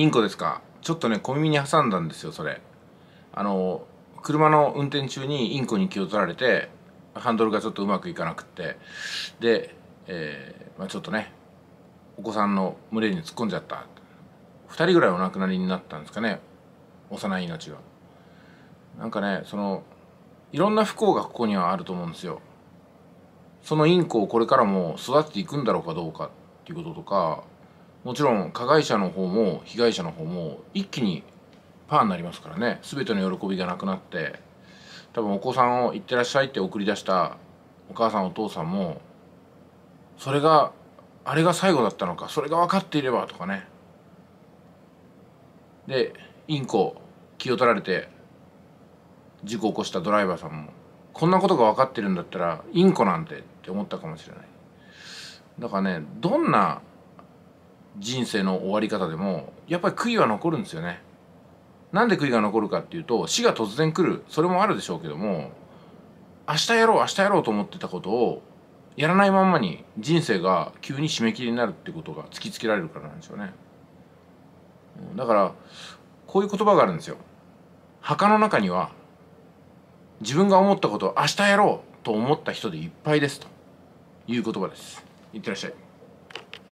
インコですかちょっとね小耳に挟んだんですよそれあの車の運転中にインコに気を取られてハンドルがちょっとうまくいかなくってで、えー、まあ、ちょっとねお子さんの群れに突っ込んじゃった2人ぐらいお亡くなりになったんですかね幼い命がなんかねそのいろんな不幸がここにはあると思うんですよそのインコをこれからも育てていくんだろうかどうかっていうこととかもちろん加害者の方も被害者の方も一気にパーになりますからね全ての喜びがなくなって多分お子さんを「行ってらっしゃい」って送り出したお母さんお父さんもそれがあれが最後だったのかそれが分かっていればとかねでインコ気を取られて事故を起こしたドライバーさんもこんなことが分かってるんだったらインコなんてって思ったかもしれないだからねどんな人生の終わり方でもやっぱり悔いは残るんですよね。なんで悔いが残るかっていうと死が突然来るそれもあるでしょうけども明日やろう明日やろうと思ってたことをやらないまんまに人生が急に締め切りになるってことが突きつけられるからなんですよね。だからこういう言葉があるんですよ。墓の中には自分が思ったことを明日やろうと思った人でいっぱいですという言葉です。いってらっしゃい。